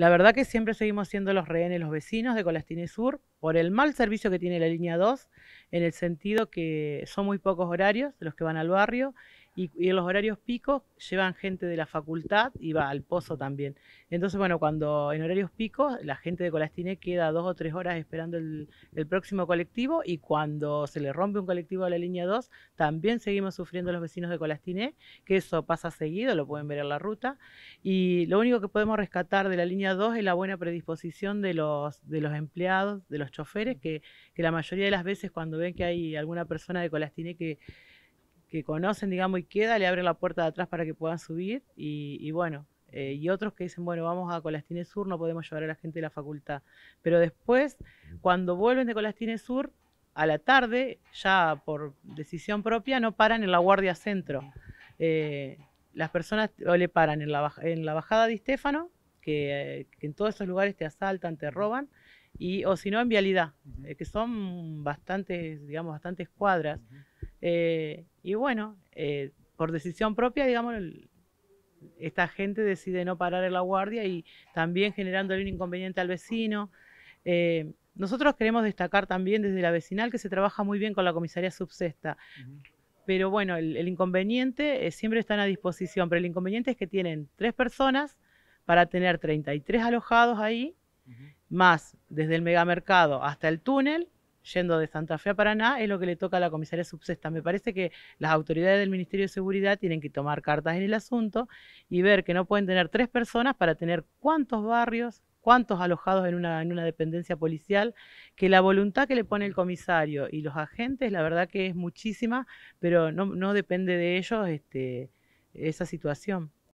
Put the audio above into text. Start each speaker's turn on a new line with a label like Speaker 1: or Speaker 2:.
Speaker 1: La verdad que siempre seguimos siendo los rehenes, los vecinos de Colastine Sur, por el mal servicio que tiene la línea 2, en el sentido que son muy pocos horarios los que van al barrio y, en los horarios picos llevan gente de la facultad y va al pozo también. Entonces, bueno, cuando en horarios picos la gente de Colastiné queda dos o tres horas esperando el, próximo colectivo y cuando se le rompe un colectivo a la línea 2, también seguimos sufriendo los vecinos de Colastine, que eso pasa seguido, lo pueden ver en la ruta. Y lo único que podemos rescatar de la línea 2 es la buena predisposición de los, de los empleados, de los choferes, que, que la mayoría de las veces cuando ven que hay alguna persona de Colastiné que que conocen, digamos, y queda, le abren la puerta de atrás para que puedan subir y, bueno, eh, y otros que dicen, bueno, vamos a colastine Sur, no podemos llevar a la gente de la facultad. Pero después, cuando vuelven de colastine Sur, a la tarde, ya por decisión propia, no paran en la guardia centro. Eh, las personas o le paran en la, en la bajada de Estéfano, que, en todos esos lugares te asaltan, te roban, y, o si no en vialidad, eh, que son bastantes, digamos, bastantes cuadras. Eh, y bueno, eh, por decisión propia, digamos, esta gente decide no parar en la guardia y también generándole un inconveniente al vecino. Eh, nosotros queremos destacar también desde la vecinal que se trabaja muy bien con la comisaría subsesta. Pero bueno, el, inconveniente siempre están a disposición, pero el inconveniente es que tienen tres personas para tener 33 alojados ahí, más desde el megamercado hasta el túnel, yendo de Santa Fe a Paraná es lo que le toca a la comisaría subsesta. Me parece que las autoridades del Ministerio de Seguridad tienen que tomar cartas en el asunto y ver que no pueden tener tres personas para tener cuántos barrios, cuántos alojados en una, dependencia policial, que la voluntad que le pone el comisario y los agentes, la verdad que es muchísima, pero no, no depende de ellos este, esa situación.